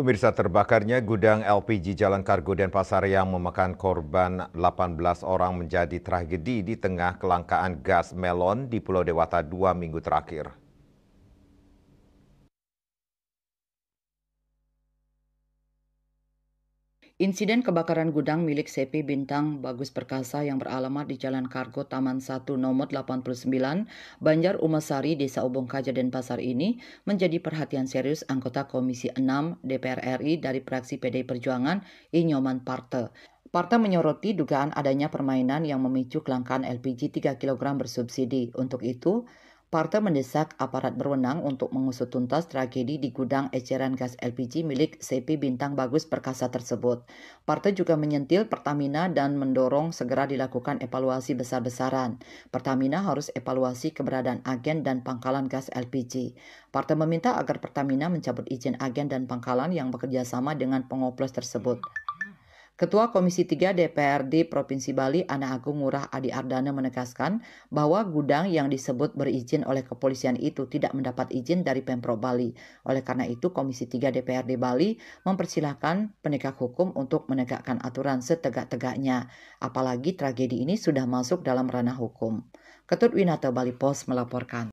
Pemirsa terbakarnya gudang LPG Jalan Kargo dan pasar yang memakan korban 18 orang menjadi tragedi di tengah kelangkaan gas melon di Pulau Dewata dua minggu terakhir. Insiden kebakaran gudang milik CP Bintang Bagus Perkasa yang beralamat di Jalan Kargo Taman 1 nomor 89, Banjar Umasari, Desa Obong Kaja, Denpasar ini menjadi perhatian serius anggota Komisi 6 DPR RI dari fraksi PD Perjuangan Inyoman Parte. Parta menyoroti dugaan adanya permainan yang memicu kelangkaan LPG 3 kg bersubsidi. Untuk itu, Partai mendesak aparat berwenang untuk mengusut tuntas tragedi di gudang eceran gas LPG milik CP Bintang Bagus Perkasa tersebut. Partai juga menyentil Pertamina dan mendorong segera dilakukan evaluasi besar-besaran. Pertamina harus evaluasi keberadaan agen dan pangkalan gas LPG. Partai meminta agar Pertamina mencabut izin agen dan pangkalan yang bekerja sama dengan pengoplos tersebut. Ketua Komisi 3 DPRD Provinsi Bali, Ana Agung Murah Adi Ardana menegaskan bahwa gudang yang disebut berizin oleh kepolisian itu tidak mendapat izin dari Pemprov Bali. Oleh karena itu, Komisi 3 DPRD Bali mempersilahkan penegak hukum untuk menegakkan aturan setegak-tegaknya. Apalagi tragedi ini sudah masuk dalam ranah hukum. Ketut Winata Bali Post melaporkan.